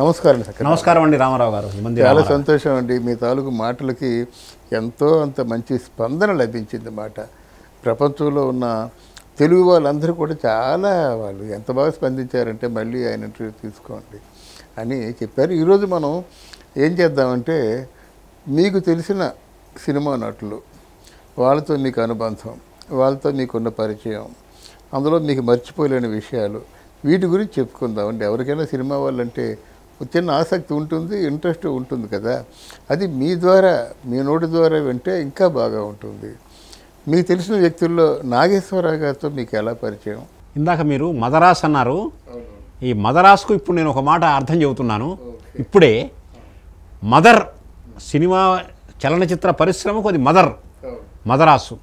నమస్కారం నమస్కారం అండి రామారావు గారు చాలా సంతోషం అండి మీ తాలూకు మాటలకి ఎంతో అంత మంచి స్పందన లభించింది మాట ప్రపంచంలో ఉన్న తెలుగు వాళ్ళందరూ కూడా చాలా వాళ్ళు ఎంత బాగా స్పందించారంటే మళ్ళీ ఆయన ఇంటర్వ్యూ తీసుకోండి అని చెప్పారు ఈరోజు మనం ఏం చేద్దామంటే మీకు తెలిసిన సినిమా నటులు వాళ్ళతో మీకు అనుబంధం వాళ్ళతో మీకున్న పరిచయం అందులో మీకు మర్చిపోలేని విషయాలు వీటి గురించి చెప్పుకుందామండి ఎవరికైనా సినిమా వాళ్ళంటే చిన్న ఆసక్తి ఉంటుంది ఇంట్రెస్ట్ ఉంటుంది కదా అది మీ ద్వారా మీ నోటి ద్వారా వింటే ఇంకా బాగా ఉంటుంది మీకు తెలిసిన వ్యక్తుల్లో నాగేశ్వరరావు గారితో మీకు ఎలా పరిచయం ఇందాక మీరు మదరాస్ అన్నారు ఈ మదరాస్కు ఇప్పుడు నేను ఒక మాట అర్థం చెబుతున్నాను ఇప్పుడే మదర్ సినిమా చలనచిత్ర పరిశ్రమకు అది మదర్ మదరాసు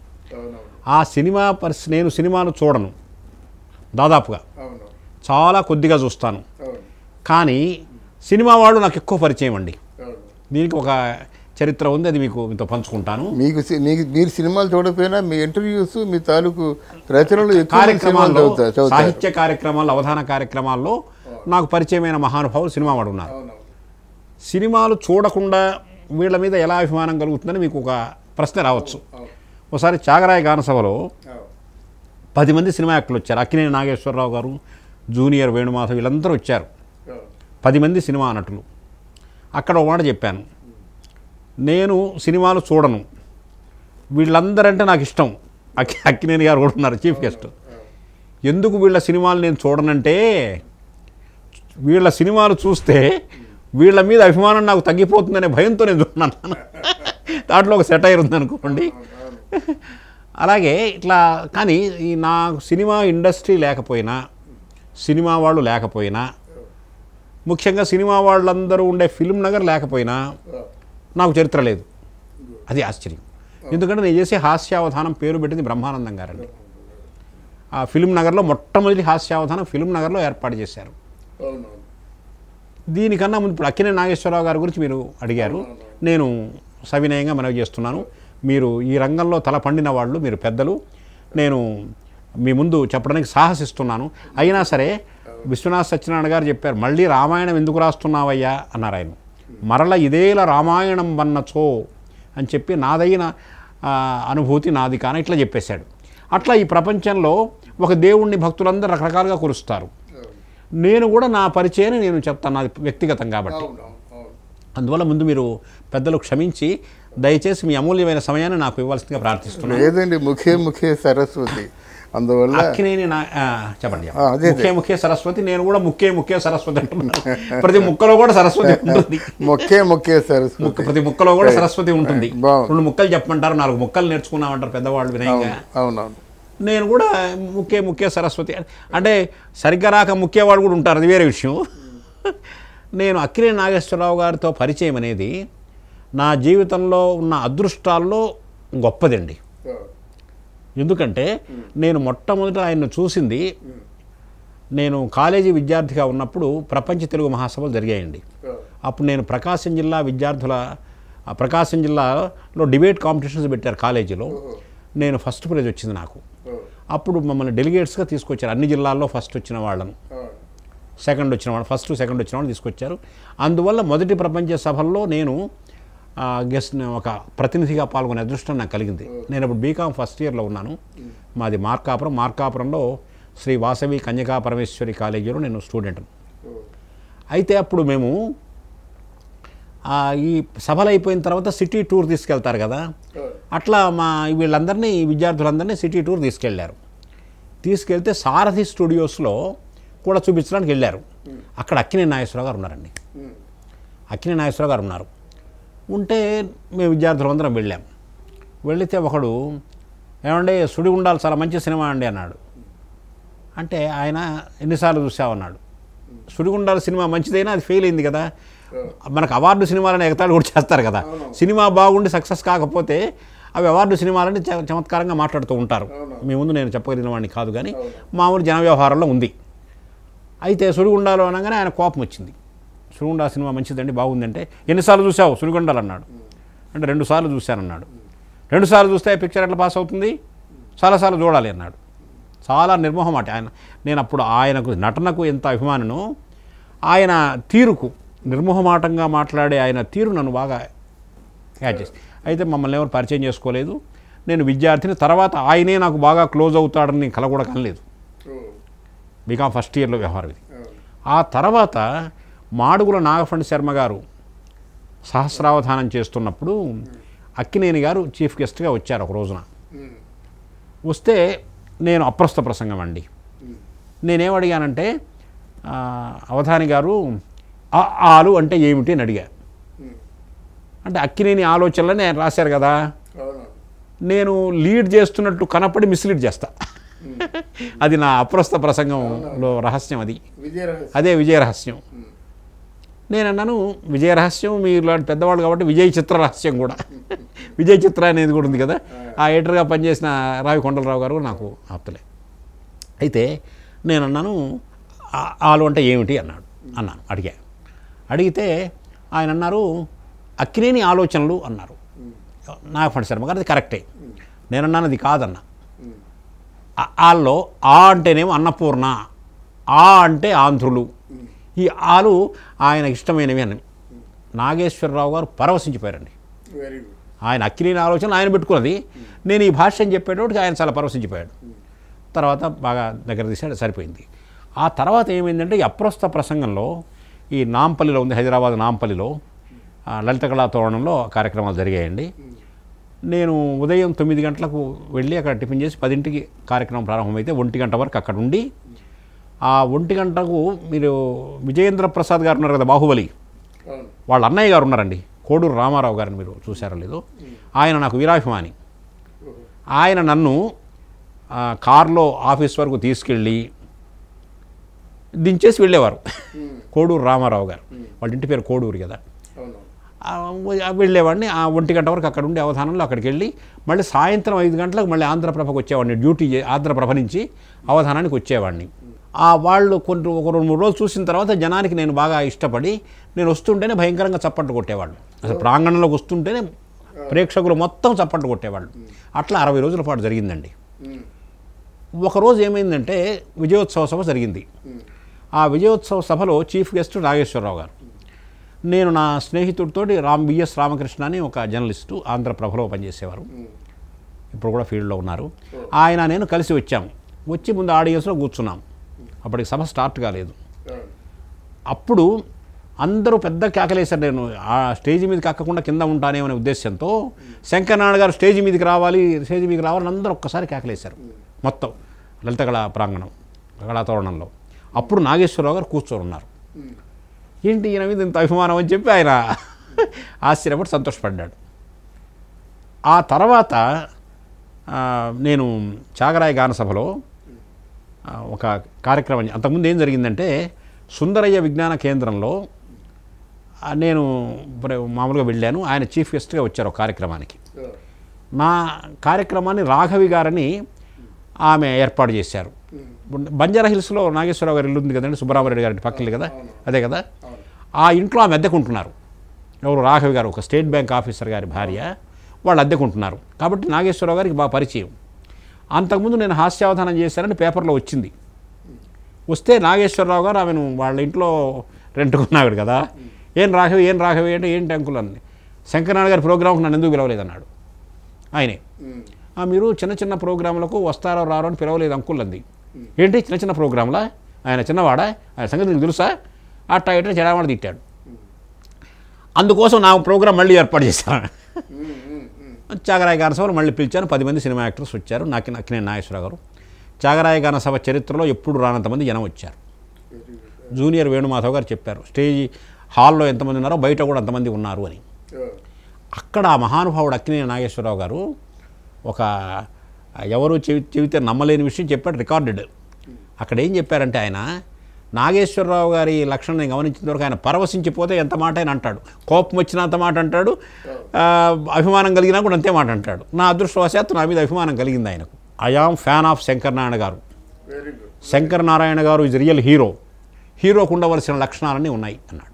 ఆ సినిమా పరిస్ నేను సినిమాను చూడను దాదాపుగా చాలా కొద్దిగా చూస్తాను కానీ సినిమా వాళ్ళు నాకు ఎక్కువ పరిచయం అండి దీనికి ఒక చరిత్ర ఉంది అది మీకు మీతో పంచుకుంటాను మీకు మీకు మీరు సినిమాలు చూడకపోయినా మీ ఇంటర్వ్యూస్ మీ తాలూకు రచనలు కార్యక్రమాల్లో సాహిత్య కార్యక్రమాలు అవధాన కార్యక్రమాల్లో నాకు పరిచయమైన మహానుభావులు సినిమా వాడు ఉన్నారు సినిమాలు చూడకుండా వీళ్ళ మీద ఎలా అభిమానం కలుగుతుందని మీకు ఒక ప్రశ్న రావచ్చు ఒకసారి చాగరాయ గానసభలో పది మంది సినిమా యాక్టర్లు వచ్చారు అక్కినే నాగేశ్వరరావు గారు జూనియర్ వేణుమాధవ్ వీళ్ళందరూ వచ్చారు పది మంది సినిమా నటులు అక్కడ ఒక మాట చెప్పాను నేను సినిమాలు చూడను వీళ్ళందరంటే నాకు ఇష్టం అక్కి అక్కినేని గారు కూడా ఉన్నారు చీఫ్ గెస్ట్ ఎందుకు వీళ్ళ సినిమాలు నేను చూడనంటే వీళ్ళ సినిమాలు చూస్తే వీళ్ళ మీద అభిమానం నాకు తగ్గిపోతుందనే భయంతో నేను చూడన్నాను దాంట్లో ఒక సెటైర్ ఉందనుకోండి అలాగే ఇట్లా కానీ నా సినిమా ఇండస్ట్రీ లేకపోయినా సినిమా వాళ్ళు లేకపోయినా ముఖ్యంగా సినిమా వాళ్ళందరూ ఉండే ఫిల్మ్ నగర్ లేకపోయినా నాకు చరిత్ర లేదు అది ఆశ్చర్యం ఎందుకంటే నేను చేసే హాస్యావధానం పేరు పెట్టింది బ్రహ్మానందం గారండి ఆ ఫిల్మ్ నగర్లో మొట్టమొదటి హాస్యావధానం ఫిల్మ్ నగర్లో ఏర్పాటు చేశారు దీనికన్నా ముందు ఇప్పుడు అక్కినే నాగేశ్వరరావు గారి గురించి మీరు అడిగారు నేను సవినయంగా మనవి చేస్తున్నాను మీరు ఈ రంగంలో తల పండిన వాళ్ళు మీరు పెద్దలు నేను మీ ముందు చెప్పడానికి సాహసిస్తున్నాను అయినా సరే విశ్వనాథ్ సత్యనారాయణ గారు చెప్పారు మళ్ళీ రామాయణం ఎందుకు రాస్తున్నావయ్యా అన్నారు ఆయన మరల ఇదేలా రామాయణం వన్నచో అని చెప్పి నాదైన అనుభూతి నాది కాన ఇట్లా చెప్పేశాడు అట్లా ఈ ప్రపంచంలో ఒక దేవుణ్ణి భక్తులందరూ రకరకాలుగా కురుస్తారు నేను కూడా నా పరిచయాన్ని నేను చెప్తాను నాది వ్యక్తిగతం కాబట్టి అందువల్ల ముందు మీరు పెద్దలు క్షమించి దయచేసి మీ అమూల్యమైన సమయాన్ని నాకు ఇవ్వాల్సిందిగా ప్రార్థిస్తున్నాను లేదండి ముఖే ముఖే సరస్వతి అందువల్ల అక్కినేని నా చెప్పండి ముఖ్య ముఖ్య సరస్వతి నేను కూడా ముఖ్య ముఖ్య సరస్వతి అంటున్నాను ప్రతి ముక్కలో కూడా సరస్వతి ఉంటుంది ముఖ్య ముఖ్య సరస్వతి ప్రతి ముక్కలో కూడా సరస్వతి ఉంటుంది రెండు ముక్కలు చెప్పమంటారు నాలుగు ముక్కలు నేర్చుకున్నామంటారు పెద్దవాళ్ళు వినయంగా అవునవును నేను కూడా ముఖ్య ముఖ్య సరస్వతి అంటే సరిగ్గా రాక ముఖ్యవాడు కూడా ఉంటారు అది వేరే విషయం నేను అక్కినే నాగేశ్వరరావు గారితో పరిచయం అనేది నా జీవితంలో ఉన్న అదృష్టాల్లో గొప్పదండి ఎందుకంటే నేను మొట్టమొదట ఆయన్ను చూసింది నేను కాలేజీ విద్యార్థిగా ఉన్నప్పుడు ప్రపంచ తెలుగు మహాసభలు జరిగాయండి అప్పుడు నేను ప్రకాశం జిల్లా విద్యార్థుల ప్రకాశం జిల్లాలో డిబేట్ కాంపిటీషన్స్ పెట్టారు కాలేజీలో నేను ఫస్ట్ ప్రైజ్ వచ్చింది నాకు అప్పుడు మమ్మల్ని డెలిగేట్స్గా తీసుకొచ్చారు అన్ని జిల్లాల్లో ఫస్ట్ వచ్చిన వాళ్ళను సెకండ్ వచ్చిన వాళ్ళు ఫస్ట్ సెకండ్ వచ్చిన వాళ్ళు తీసుకొచ్చారు అందువల్ల మొదటి ప్రపంచ సభల్లో నేను గెస్ట్ ఒక ప్రతినిధిగా పాల్గొనే అదృష్టం నాకు కలిగింది నేను ఇప్పుడు బీకామ్ ఫస్ట్ ఇయర్లో ఉన్నాను మాది మార్కాపురం మార్కాపురంలో శ్రీ వాసవి కన్యకా పరమేశ్వరి కాలేజీలో నేను స్టూడెంట్ను అయితే అప్పుడు మేము ఈ సభలు అయిపోయిన తర్వాత సిటీ టూర్ తీసుకెళ్తారు కదా అట్లా మా వీళ్ళందరినీ విద్యార్థులందరినీ సిటీ టూర్ తీసుకెళ్ళారు తీసుకెళ్తే సారథి స్టూడియోస్లో కూడా చూపించడానికి వెళ్ళారు అక్కడ అక్కినే నాగేశ్వరరావు గారు ఉన్నారండి అక్కినే నాగేశ్వరరావు గారు ఉన్నారు ఉంటే మేము విద్యార్థులు అందరం వెళ్ళాం వెళితే ఒకడు ఏమంటే సుడి ఉండాలి చాలా మంచి సినిమా అండి అన్నాడు అంటే ఆయన ఎన్నిసార్లు చూసామన్నాడు సుడిగుండాల సినిమా మంచిదైనా అది ఫెయిల్ అయింది కదా మనకు అవార్డు సినిమాలని ఎగతాడు కూడా చేస్తారు కదా సినిమా బాగుండి సక్సెస్ కాకపోతే అవి అవార్డు సినిమాలని చమత్కారంగా మాట్లాడుతూ ఉంటారు మీ ముందు నేను చెప్పగలిగిన వాడిని కాదు కానీ మామూలు జన వ్యవహారంలో ఉంది అయితే సుడిగుండాలో అనగానే ఆయన కోపం వచ్చింది సునుగుండ సినిమా మంచిదండి బాగుందంటే ఎన్నిసార్లు చూసావు సునుగుండాలు అన్నాడు అంటే రెండుసార్లు చూశానన్నాడు రెండుసార్లు చూస్తే పిక్చర్ ఎట్లా పాస్ అవుతుంది చాలాసార్లు చూడాలి అన్నాడు చాలా నిర్మోహం అట ఆయన నేను అప్పుడు ఆయనకు నటనకు ఎంత అభిమానను ఆయన తీరుకు నిర్మోహమాటంగా మాట్లాడే ఆయన తీరు నన్ను బాగా క్యాచ్ చేసి అయితే మమ్మల్ని ఎవరు పరిచయం చేసుకోలేదు నేను విద్యార్థిని తర్వాత ఆయనే నాకు బాగా క్లోజ్ అవుతాడని కలగూడ కల కూడా కనలేదు బీకామ్ ఫస్ట్ ఇయర్లో వ్యవహారం ఇది ఆ తర్వాత మాడుగుల నాగఫండి శర్మ గారు సహస్రావధానం చేస్తున్నప్పుడు అక్కినేని గారు చీఫ్ గెస్ట్గా వచ్చారు ఒక రోజున వస్తే నేను అప్రస్త ప్రసంగం అండి నేనేమడిగానంటే అవధాని గారు ఆలు అంటే ఏమిటి అని అడిగా అంటే అక్కినేని ఆలోచనలు నేను రాశారు కదా నేను లీడ్ చేస్తున్నట్టు కనపడి మిస్లీడ్ చేస్తా అది నా అప్రస్త ప్రసంగంలో రహస్యం అది అదే విజయ రహస్యం నేను అన్నాను విజయ రహస్యం మీరు లాంటి పెద్దవాళ్ళు కాబట్టి విజయ చిత్ర రహస్యం కూడా విజయ చిత్ర అనేది కూడా ఉంది కదా ఆ ఎడిటర్గా పనిచేసిన రావి కొండలరావు గారు నాకు ఆప్తలే అయితే నేను అన్నాను ఆలు అంటే ఏమిటి అన్నాడు అన్నాను అడిగా అడిగితే ఆయన అన్నారు అక్కినేని ఆలోచనలు అన్నారు నాగపండి శర్మ గారు అది కరెక్టే నేను అన్నాను అది కాదన్న ఆల్లో ఆ అంటేనేమో అన్నపూర్ణ ఆ అంటే ఆంధ్రులు ఈ ఆలు ఆయన ఇష్టమైనవి అని నాగేశ్వరరావు గారు పరవశించిపోయారండి ఆయన అక్కిలీన ఆలోచన ఆయన పెట్టుకున్నది hmm. నేను ఈ భాష్యం చెప్పేటప్పటికి ఆయన చాలా పరవశించిపోయాడు hmm. తర్వాత బాగా దగ్గర తీసాడు సరిపోయింది ఆ తర్వాత ఏమైందంటే ఈ అప్రస్త ప్రసంగంలో ఈ నాంపల్లిలో ఉంది హైదరాబాద్ నాంపల్లిలో లలిత కళా తోరణంలో కార్యక్రమాలు జరిగాయండి hmm. నేను ఉదయం తొమ్మిది గంటలకు వెళ్ళి అక్కడ టిఫిన్ చేసి పదింటికి కార్యక్రమం ప్రారంభమైతే ఒంటి గంట వరకు అక్కడ ఉండి ఆ ఒంటి గంటకు మీరు విజయేంద్ర ప్రసాద్ గారు ఉన్నారు కదా బాహుబలి వాళ్ళ అన్నయ్య గారు ఉన్నారండి కోడూరు రామారావు గారిని మీరు చూసారో లేదో ఆయన నాకు వీరాభిమాని ఆయన నన్ను కారులో ఆఫీస్ వరకు తీసుకెళ్ళి దించేసి వెళ్ళేవారు కోడూరు రామారావు గారు వాళ్ళ ఇంటి పేరు కోడూరు కదా వెళ్ళేవాడిని ఆ ఒంటి గంట వరకు అక్కడ ఉండే అవధానంలో అక్కడికి వెళ్ళి మళ్ళీ సాయంత్రం ఐదు గంటలకు మళ్ళీ ఆంధ్రప్రభకు వచ్చేవాడిని డ్యూటీ ఆంధ్రప్రభ నుంచి అవధానానికి వచ్చేవాడిని ఆ వాళ్ళు కొన్ని ఒక రెండు మూడు రోజులు చూసిన తర్వాత జనానికి నేను బాగా ఇష్టపడి నేను వస్తుంటేనే భయంకరంగా చప్పట్లు కొట్టేవాళ్ళు అసలు ప్రాంగణంలోకి వస్తుంటేనే ప్రేక్షకులు మొత్తం చప్పట్లు కొట్టేవాళ్ళు అట్లా అరవై రోజుల పాటు జరిగిందండి ఒకరోజు ఏమైందంటే విజయోత్సవ సభ జరిగింది ఆ విజయోత్సవ సభలో చీఫ్ గెస్ట్ నాగేశ్వరరావు గారు నేను నా స్నేహితుడితోటి రామ్ బిఎస్ రామకృష్ణ అని ఒక జర్నలిస్టు ఆంధ్రప్రభలో పనిచేసేవారు ఇప్పుడు కూడా ఫీల్డ్లో ఉన్నారు ఆయన నేను కలిసి వచ్చాము వచ్చి ముందు ఆడియన్స్లో కూర్చున్నాం అప్పటికి సభ స్టార్ట్ కాలేదు అప్పుడు అందరూ పెద్ద కేకలేశారు నేను ఆ స్టేజ్ మీద కక్కకుండా కింద అనే ఉద్దేశంతో శంకరనారాయణ గారు స్టేజ్ మీదకి రావాలి స్టేజ్ మీదకి రావాలని అందరూ ఒక్కసారి కేకలేశారు మొత్తం లలిత కళా ప్రాంగణం కళాతోరణంలో తోరణంలో అప్పుడు నాగేశ్వరరావు గారు కూర్చొని ఉన్నారు ఏంటి ఈయన మీద ఇంత అభిమానం అని చెప్పి ఆయన ఆశ్చర్యపడి సంతోషపడ్డాడు ఆ తర్వాత నేను చాగరాయ గానసభలో ఒక కార్యక్రమం అంతకుముందు ఏం జరిగిందంటే సుందరయ్య విజ్ఞాన కేంద్రంలో నేను మామూలుగా వెళ్ళాను ఆయన చీఫ్ గెస్ట్గా వచ్చారు ఒక కార్యక్రమానికి నా కార్యక్రమాన్ని రాఘవి గారని ఆమె ఏర్పాటు చేశారు బంజారా హిల్స్లో నాగేశ్వరరావు గారి ఇల్లు ఉంది కదండి సుబ్బరామరెడ్డి గారి పక్కలు కదా అదే కదా ఆ ఇంట్లో ఆమె అద్దెకుంటున్నారు ఎవరు రాఘవి గారు ఒక స్టేట్ బ్యాంక్ ఆఫీసర్ గారి భార్య వాళ్ళు అద్దెకుంటున్నారు కాబట్టి నాగేశ్వరరావు గారికి బాగా పరిచయం అంతకుముందు నేను హాస్యావధానం చేశానని పేపర్లో వచ్చింది వస్తే నాగేశ్వరరావు గారు ఆమెను వాళ్ళ ఇంట్లో రెంట్కున్నాడు కదా ఏం రాఘవి ఏం రాఘవి అంటే ఏంటి అంకుల్ అంది శంకరనారాయణ గారి ప్రోగ్రాంకి నన్ను ఎందుకు పిలవలేదన్నాడు ఆయనే మీరు చిన్న చిన్న ప్రోగ్రాంలకు వస్తారో రారో అని పిలవలేదు అంకుల్ అంది ఏంటి చిన్న చిన్న ప్రోగ్రాంలా ఆయన చిన్నవాడా ఆయన సంగతి నీకు తెలుసా ఆ టైట్ చెడవాడ తిట్టాడు అందుకోసం నా ప్రోగ్రాం మళ్ళీ ఏర్పాటు చేశాను త్యాగరాయ గాన సభలో మళ్ళీ పిలిచాను పది మంది సినిమా యాక్టర్స్ వచ్చారు నాకి నక్కినే నాగేశ్వర గారు త్యాగరాయ గాన సభ చరిత్రలో ఎప్పుడు రానంతమంది జనం వచ్చారు జూనియర్ వేణుమాధవ్ గారు చెప్పారు స్టేజ్ హాల్లో ఎంతమంది ఉన్నారో బయట కూడా అంతమంది ఉన్నారు అని అక్కడ ఆ మహానుభావుడు అక్కినే నాగేశ్వరరావు గారు ఒక ఎవరు చెబితే నమ్మలేని విషయం చెప్పాడు రికార్డెడ్ అక్కడ ఏం చెప్పారంటే ఆయన నాగేశ్వరరావు గారి లక్షణం నేను గమనించిన వరకు ఆయన పరవశించిపోతే ఎంత మాట ఆయన అంటాడు కోపం వచ్చినంత అంత మాట అంటాడు అభిమానం కలిగినా కూడా అంతే మాట అంటాడు నా అదృష్టవశాత్తు నా మీద అభిమానం కలిగింది ఆయనకు I am fan of Shankar Narayana గారు శంకర్ నారాయణ గారు ఇస్ రియల్ హీరో హీరోకు ఉండవలసిన లక్షణాలన్నీ ఉన్నాయి అన్నాడు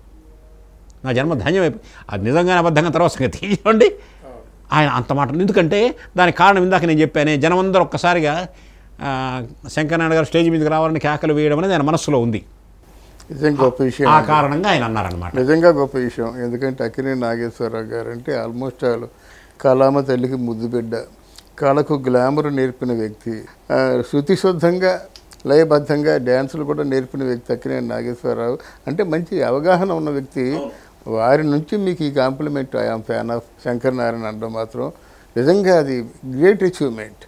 నా జన్మ ధన్యమై అది నిజంగానే అబద్ధంగా తర్వాత సంగతి చూడండి ఆయన అంత మాట ఎందుకంటే దానికి కారణం ఇందాక నేను చెప్పానే జనమందరూ ఒక్కసారిగా శంకరనాయుడు గారు స్టేజ్ మీదకి రావాలని కేకలు వేయడం అనేది ఆయన మనస్సులో ఉంది నిజంగా గొప్ప విషయం ఆ కారణంగా ఆయన అన్నారనమాట నిజంగా గొప్ప విషయం ఎందుకంటే అక్కినే నాగేశ్వరరావు గారు అంటే ఆల్మోస్ట్ ఆల్ కళామ తల్లికి ముద్దు బిడ్డ కళకు గ్లామర్ నేర్పిన వ్యక్తి శృతిశుద్ధంగా లయబద్ధంగా డ్యాన్సులు కూడా నేర్పిన వ్యక్తి అక్కినే నాగేశ్వరరావు అంటే మంచి అవగాహన ఉన్న వ్యక్తి వారి నుంచి మీకు ఈ compliment I am fan of Shankar Narayana అనడం మాత్రం నిజంగా అది గ్రేట్ అచీవ్మెంట్